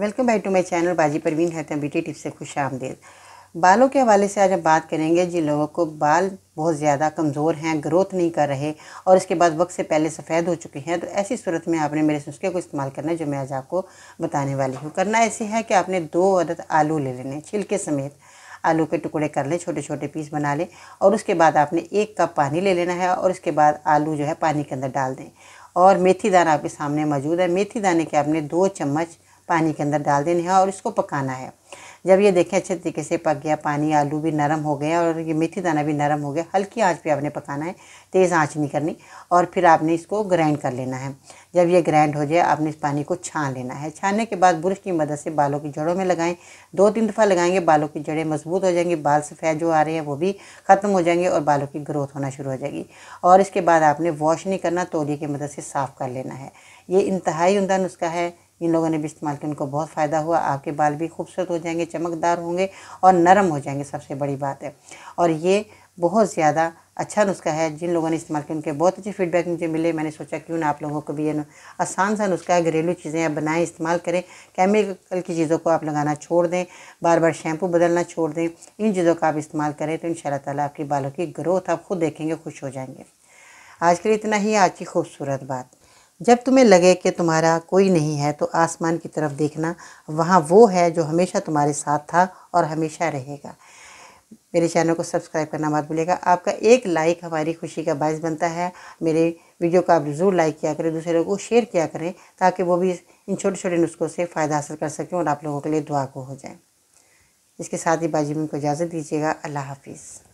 welcome back to my channel Baji Parveen हैतम beauty tips से खुश आमदेद बालों के हवाले से आज हम बात करेंगे जिन लोगों को बाल बहुत ज़्यादा कमज़ोर हैं ग्रोथ नहीं कर रहे और इसके बाद वक्त से पहले सफ़ेद हो चुके हैं तो ऐसी सूरत में आपने मेरे नुस्खे को इस्तेमाल करना है जो मैं आज आपको बताने वाली हूँ करना ऐसे है कि आपने दो अदद आलू ले लेने छिलके समेत आलू के टुकड़े कर लें छोटे छोटे पीस बना लें और उसके बाद आपने एक कप पानी ले लेना है और उसके बाद आलू जो है पानी के अंदर डाल दें और मेथी दाना आपके सामने मौजूद है मेथी दाने के आपने दो चम्मच पानी के अंदर डाल देने हैं और इसको पकाना है जब ये देखें अच्छे तरीके से पक गया पानी आलू भी नरम हो गया और ये मेथी दाना भी नरम हो गया हल्की आंच पे आपने पकाना है तेज़ आंच नहीं करनी और फिर आपने इसको ग्राइंड कर लेना है जब ये ग्राइंड हो जाए आपने इस पानी को छान लेना है छानने के बाद बुरश की मदद से बालों की जड़ों में लगाएं दो तीन दफ़ा लगाएंगे बालों की जड़ें मजबूत हो जाएंगी बाल सफ़ेद जो आ रहे हैं वो भी ख़त्म हो जाएंगे और बालों की ग्रोथ होना शुरू हो जाएगी और इसके बाद आपने वॉश नहीं करना तोलिए की मदद से साफ़ कर लेना है ये इंतहाई उमदा नुस्खा है इन लोगों ने भी इस्तेमाल किया उनको बहुत फ़ायदा हुआ आपके बाल भी खूबसूरत हो जाएंगे चमकदार होंगे और नरम हो जाएंगे सबसे बड़ी बात है और ये बहुत ज़्यादा अच्छा नुस्खा है जिन लोगों ने इस्तेमाल किया उनके बहुत अच्छे फीडबैक मुझे मिले मैंने सोचा क्यों ना आप लोगों को भी ये आसान सा नुस्खा है घरेलू चीज़ें आप बनाएं इस्तेमाल करें केमिकल की चीज़ों को आप लगाना छोड़ दें बार बार शैम्पू बदलना छोड़ दें इन चीज़ों का आप इस्तेमाल करें तो इन ताला आपके बालों की ग्रोथ आप खुद देखेंगे खुश हो जाएंगे आज के लिए इतना ही आज की खूबसूरत बात जब तुम्हें लगे कि तुम्हारा कोई नहीं है तो आसमान की तरफ देखना वहाँ वो है जो हमेशा तुम्हारे साथ था और हमेशा रहेगा मेरे चैनल को सब्सक्राइब करना मत भूलिएगा आपका एक लाइक हमारी खुशी का बायस बनता है मेरे वीडियो को आप ज़रूर लाइक किया करें दूसरे लोगों को शेयर किया करें ताकि वो भी इन छोटे छोटे नुस्खों से फ़ायदा हासिल कर सकें और आप लोगों के लिए दुआ को हो जाए इसके साथ ही बाजी को इजाज़त दीजिएगा अल्लाह हाफिज़